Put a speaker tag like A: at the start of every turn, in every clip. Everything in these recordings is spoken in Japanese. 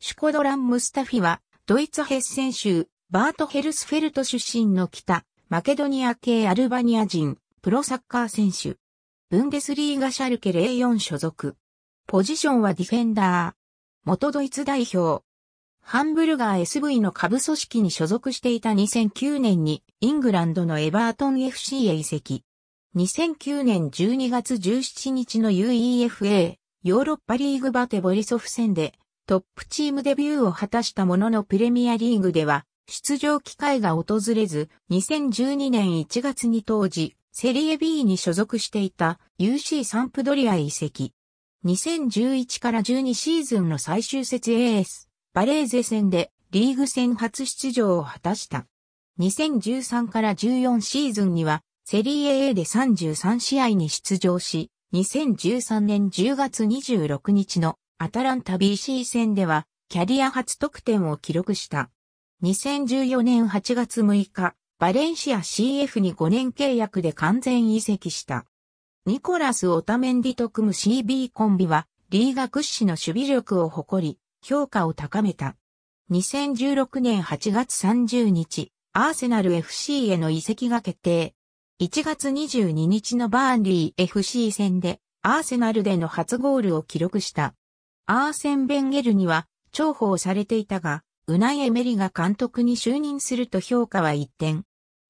A: シュコドラン・ムスタフィは、ドイツヘッセン州、バートヘルスフェルト出身の北、マケドニア系アルバニア人、プロサッカー選手。ブンデスリーガシャルケレヨ4所属。ポジションはディフェンダー。元ドイツ代表。ハンブルガー SV の下部組織に所属していた2009年にイングランドのエバートン FC へ移籍。2009年12月17日の UEFA ヨーロッパリーグバテボリソフ戦でトップチームデビューを果たしたもののプレミアリーグでは出場機会が訪れず2012年1月に当時セリエ B に所属していた UC サンプドリア移籍。2011から12シーズンの最終節 AS バレーゼ戦でリーグ戦初出場を果たした。2013から14シーズンにはセリエ A で33試合に出場し、2013年10月26日のアタランタ BC 戦では、キャリア初得点を記録した。2014年8月6日、バレンシア CF に5年契約で完全移籍した。ニコラス・オタメンディと組む CB コンビは、リーガ屈指の守備力を誇り、評価を高めた。2016年8月30日、アーセナル FC への移籍が決定。1月22日のバーンリー FC 戦で、アーセナルでの初ゴールを記録した。アーセン・ベンゲルには重宝されていたが、ウナイ・エメリが監督に就任すると評価は一転。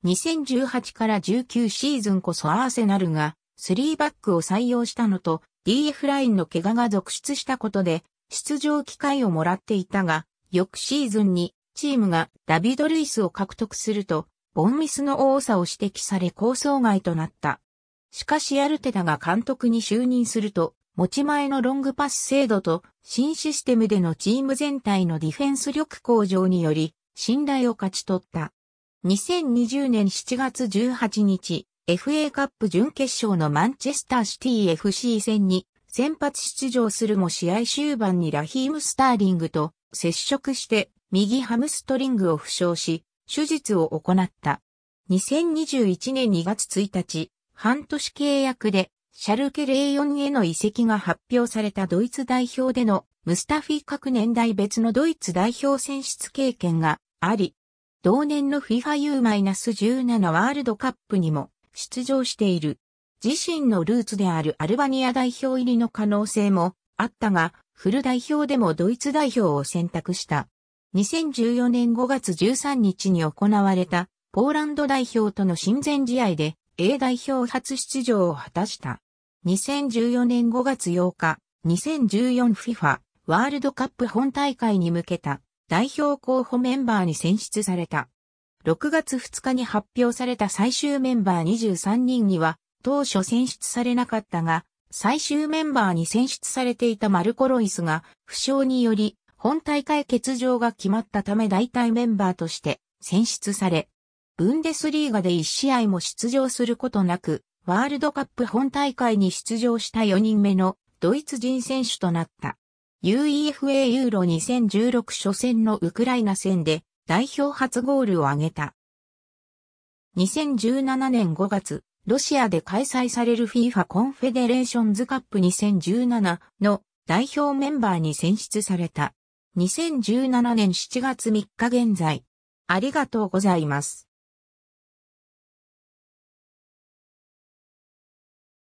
A: 2018から19シーズンこそアーセナルが3バックを採用したのと DF ラインの怪我が続出したことで出場機会をもらっていたが、翌シーズンにチームがダビド・ルイスを獲得すると、ボンミスの多さを指摘され構想外となった。しかしアルテダが監督に就任すると、持ち前のロングパス精度と新システムでのチーム全体のディフェンス力向上により信頼を勝ち取った。2020年7月18日、FA カップ準決勝のマンチェスターシティ FC 戦に先発出場するも試合終盤にラヒーム・スターリングと接触して右ハムストリングを負傷し、手術を行った。2021年2月1日、半年契約でシャルケ04への移籍が発表されたドイツ代表でのムスタフィ各年代別のドイツ代表選出経験があり、同年の FIFA U-17 ワールドカップにも出場している。自身のルーツであるアルバニア代表入りの可能性もあったが、フル代表でもドイツ代表を選択した。2014年5月13日に行われたポーランド代表との親善試合で A 代表初出場を果たした。2014年5月8日、2014FIFA ワールドカップ本大会に向けた代表候補メンバーに選出された。6月2日に発表された最終メンバー23人には当初選出されなかったが、最終メンバーに選出されていたマルコ・ロイスが負傷により本大会欠場が決まったため代替メンバーとして選出され、ブンデスリーガで1試合も出場することなく、ワールドカップ本大会に出場した4人目のドイツ人選手となった。UEFA ユーロ2016初戦のウクライナ戦で代表初ゴールを挙げた。2017年5月、ロシアで開催される FIFA コンフェデレーションズカップ2017の代表メンバーに選出された。2017年7月3日現在。ありがとうございます。